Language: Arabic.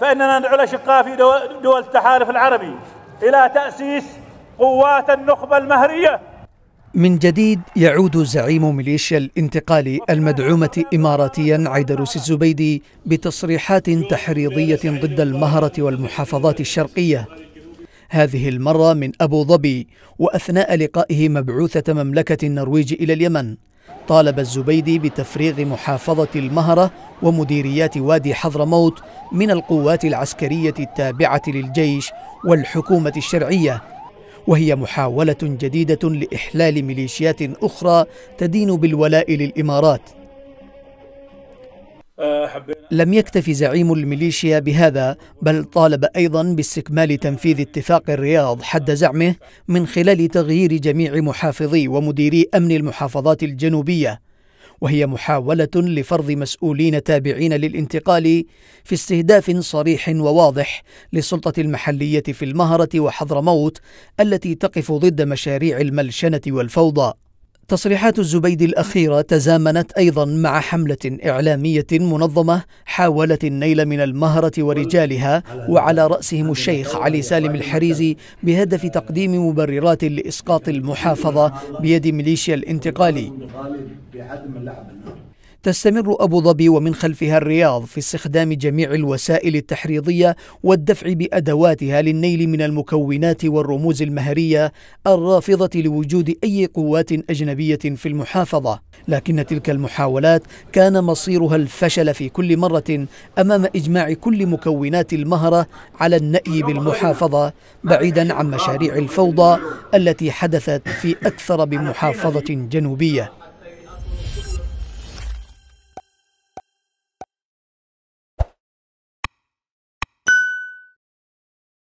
فإننا ندعو الأشقاء في دول التحالف العربي إلى تأسيس قوات النخبة المهرية من جديد يعود زعيم ميليشيا الانتقال المدعومة إماراتيا عيدروس الزبيدي بتصريحات تحريضية ضد المهرة والمحافظات الشرقية هذه المرة من أبو ظبي وأثناء لقائه مبعوثة مملكة النرويج إلى اليمن طالب الزبيدي بتفريغ محافظة المهرة ومديريات وادي حضرموت من القوات العسكرية التابعة للجيش والحكومة الشرعية وهي محاولة جديدة لإحلال ميليشيات أخرى تدين بالولاء للإمارات أه، لم يكتف زعيم الميليشيا بهذا بل طالب أيضا باستكمال تنفيذ اتفاق الرياض حد زعمه من خلال تغيير جميع محافظي ومديري أمن المحافظات الجنوبية وهي محاولة لفرض مسؤولين تابعين للانتقال في استهداف صريح وواضح للسلطة المحلية في المهرة وحضرموت التي تقف ضد مشاريع الملشنة والفوضى تصريحات الزبيدي الأخيرة تزامنت أيضا مع حملة إعلامية منظمة حاولت النيل من المهرة ورجالها وعلى رأسهم الشيخ علي سالم الحريزي بهدف تقديم مبررات لإسقاط المحافظة بيد ميليشيا الانتقالي تستمر أبو ظبي ومن خلفها الرياض في استخدام جميع الوسائل التحريضية والدفع بأدواتها للنيل من المكونات والرموز المهرية الرافضة لوجود أي قوات أجنبية في المحافظة لكن تلك المحاولات كان مصيرها الفشل في كل مرة أمام إجماع كل مكونات المهرة على النأي بالمحافظة بعيدا عن مشاريع الفوضى التي حدثت في أكثر من محافظة جنوبية